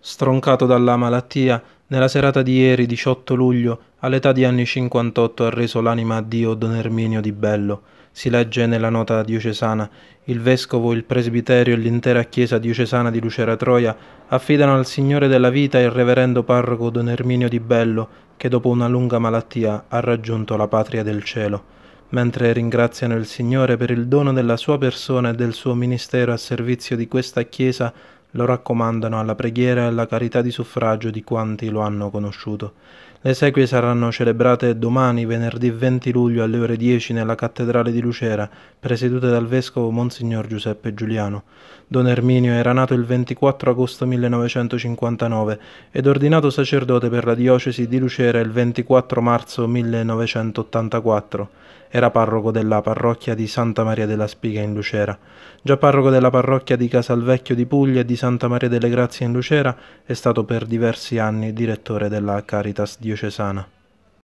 Stroncato dalla malattia, nella serata di ieri 18 luglio, all'età di anni 58, ha reso l'anima a Dio Don Erminio di Bello. Si legge nella nota diocesana. Il vescovo, il presbiterio e l'intera chiesa diocesana di Lucera Troia affidano al Signore della vita il reverendo parroco Don Erminio di Bello, che dopo una lunga malattia ha raggiunto la patria del cielo. Mentre ringraziano il Signore per il dono della sua persona e del suo ministero a servizio di questa chiesa, lo raccomandano alla preghiera e alla carità di suffragio di quanti lo hanno conosciuto. Le esequie saranno celebrate domani, venerdì 20 luglio alle ore 10 nella cattedrale di Lucera, presieduta dal vescovo Monsignor Giuseppe Giuliano. Don Erminio era nato il 24 agosto 1959 ed ordinato sacerdote per la diocesi di Lucera il 24 marzo 1984. Era parroco della parrocchia di Santa Maria della Spiga in Lucera. Già parroco della parrocchia di Casalvecchio di Puglia e di Santa Maria delle Grazie in Lucera, è stato per diversi anni direttore della Caritas diocesana.